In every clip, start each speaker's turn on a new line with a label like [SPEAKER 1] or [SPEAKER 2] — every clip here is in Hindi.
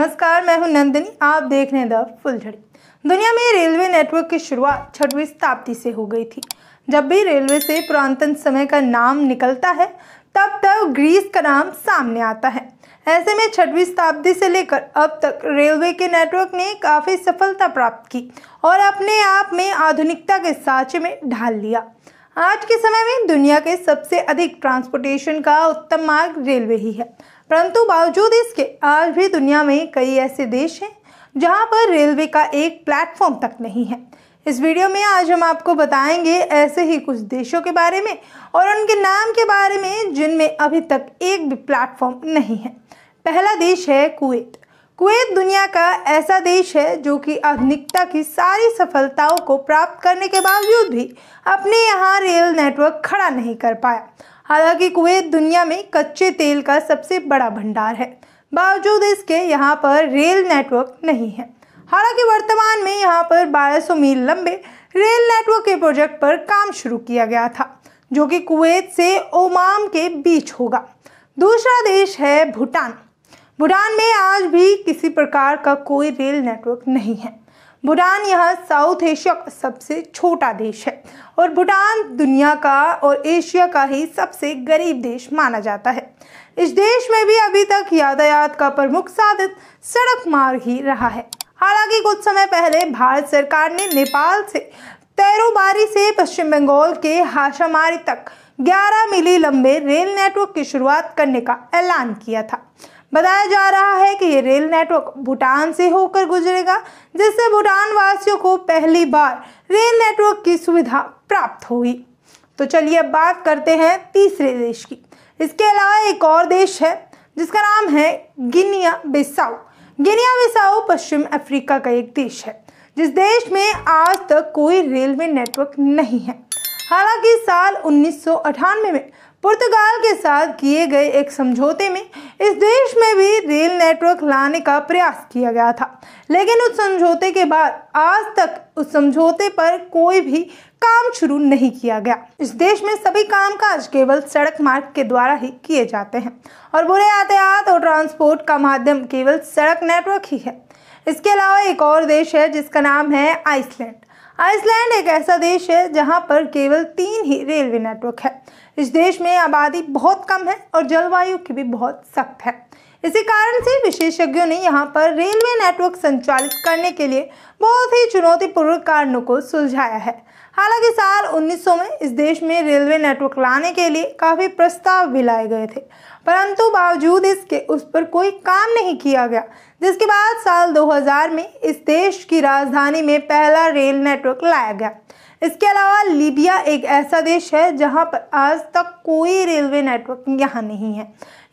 [SPEAKER 1] नमस्कार मैं हूं नंदनी आप देख रहे हैं द फुलझड़ी दुनिया में रेलवे नेटवर्क की शुरुआत छठवीं शताब्दी से हो गई थी जब भी रेलवे से पुरातन समय का नाम निकलता है तब तक ग्रीस का नाम सामने आता है ऐसे में छठवीं शताब्दी से लेकर अब तक रेलवे के नेटवर्क ने काफ़ी सफलता प्राप्त की और अपने आप में आधुनिकता के साँचे में ढाल लिया आज के समय में दुनिया के सबसे अधिक ट्रांसपोर्टेशन का उत्तम मार्ग रेलवे ही है परंतु बावजूद इसके आज भी दुनिया में कई ऐसे देश हैं जहां पर रेलवे का एक प्लेटफॉर्म तक नहीं है इस वीडियो में आज हम आपको बताएंगे ऐसे ही कुछ देशों के बारे में और उनके नाम के बारे में जिनमें अभी तक एक भी प्लेटफॉर्म नहीं है पहला देश है कुवैत कुवैत दुनिया का ऐसा देश है जो कि आधुनिकता की सारी सफलताओं को प्राप्त करने के बावजूद भी अपने यहाँ रेल नेटवर्क खड़ा नहीं कर पाया हालांकि कुवैत दुनिया में कच्चे तेल का सबसे बड़ा भंडार है बावजूद इसके यहाँ पर रेल नेटवर्क नहीं है हालांकि वर्तमान में यहाँ पर 1200 मील लंबे रेल नेटवर्क के प्रोजेक्ट पर काम शुरू किया गया था जो कि कुवैत से ओमाम के बीच होगा दूसरा देश है भूटान भूटान में आज भी किसी प्रकार का कोई रेल नेटवर्क नहीं है भूटान यह साउथ एशिया का सबसे छोटा देश है और भूटान दुनिया का और एशिया का ही सबसे गरीब देश माना जाता है इस देश में भी अभी तक यातायात का प्रमुख साधन सड़क मार्ग ही रहा है हालांकि कुछ समय पहले भारत सरकार ने नेपाल से तैरोबारी से पश्चिम बंगाल के हाशामारी तक 11 मिली लंबे रेल नेटवर्क की शुरुआत करने का ऐलान किया था बताया जा रहा है कि ये रेल नेटवर्क भूटान से होकर गुजरेगा जिससे भूटान वासियों को पहली बार रेल नेटवर्क की सुविधा प्राप्त होगी तो चलिए अब बात करते हैं तीसरे देश की इसके अलावा एक और देश है जिसका नाम है गिनिया बिसाऊ गिनिया बिसाऊ पश्चिम अफ्रीका का एक देश है जिस देश में आज तक कोई रेलवे नेटवर्क नहीं है हालांकि साल उन्नीस में पुर्तगाल के साथ किए गए एक समझौते में इस देश में भी रेल नेटवर्क लाने का प्रयास किया गया था लेकिन उस समझौते के बाद आज तक उस समझौते पर कोई भी काम शुरू नहीं किया गया इस देश में सभी काज केवल सड़क मार्ग के द्वारा ही किए जाते हैं और बुरे यातायात और ट्रांसपोर्ट का माध्यम केवल सड़क नेटवर्क ही है इसके अलावा एक और देश है जिसका नाम है आइसलैंड आइसलैंड एक ऐसा देश है जहाँ पर केवल तीन ही रेलवे नेटवर्क है इस देश में आबादी बहुत कम है और जलवायु की भी बहुत सख्त है इसी कारण से विशेषज्ञों ने यहाँ पर रेलवे नेटवर्क संचालित करने के लिए बहुत ही चुनौतीपूर्ण कारणों को सुलझाया है हालांकि साल 1900 में इस देश में रेलवे नेटवर्क लाने के लिए काफ़ी प्रस्ताव भी लाए गए थे परंतु बावजूद इसके उस पर कोई काम नहीं किया गया जिसके बाद साल 2000 में इस देश की राजधानी में पहला रेल नेटवर्क लाया गया इसके अलावा लीबिया एक ऐसा देश है जहाँ पर आज तक कोई रेलवे नेटवर्क यहाँ नहीं है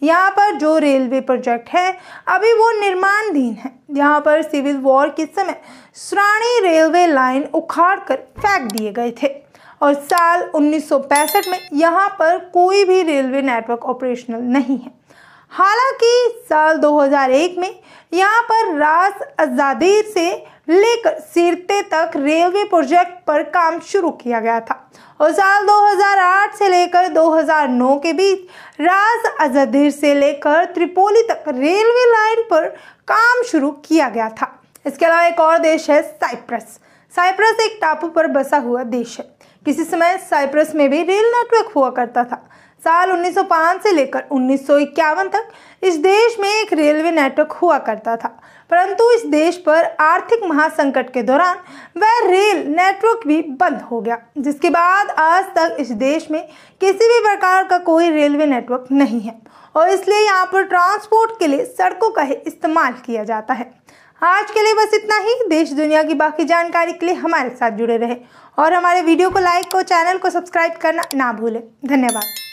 [SPEAKER 1] यहाँ पर जो रेलवे प्रोजेक्ट है अभी वो निर्माणधीन है यहाँ पर सिविल वॉर के समय सुरानी रेलवे लाइन उखाड़ कर फेंक दिए गए थे और साल 1965 में यहाँ पर कोई भी रेलवे नेटवर्क ऑपरेशनल नहीं है हालांकि साल 2001 में यहाँ पर रास आज़ादी से लेकर सिरते तक रेलवे प्रोजेक्ट पर काम शुरू किया गया था और साल 2008 से लेकर 2009 के बीच राज अजीर से लेकर त्रिपोली तक रेलवे लाइन पर काम शुरू किया गया था इसके अलावा एक और देश है साइप्रस साइप्रस एक टापू पर बसा हुआ देश है किसी समय साइप्रस में भी रेल नेटवर्क हुआ करता था साल 1905 से लेकर 1951 तक इस देश में एक रेलवे नेटवर्क हुआ करता था परंतु इस देश पर आर्थिक महासंकट के दौरान वह रेल नेटवर्क भी बंद हो गया जिसके बाद आज तक इस देश में किसी भी प्रकार का कोई रेलवे नेटवर्क नहीं है और इसलिए यहाँ पर ट्रांसपोर्ट के लिए सड़कों का ही इस्तेमाल किया जाता है आज के लिए बस इतना ही देश दुनिया की बाकी जानकारी के लिए हमारे साथ जुड़े रहे और हमारे वीडियो को लाइक और चैनल को सब्सक्राइब करना ना भूलें धन्यवाद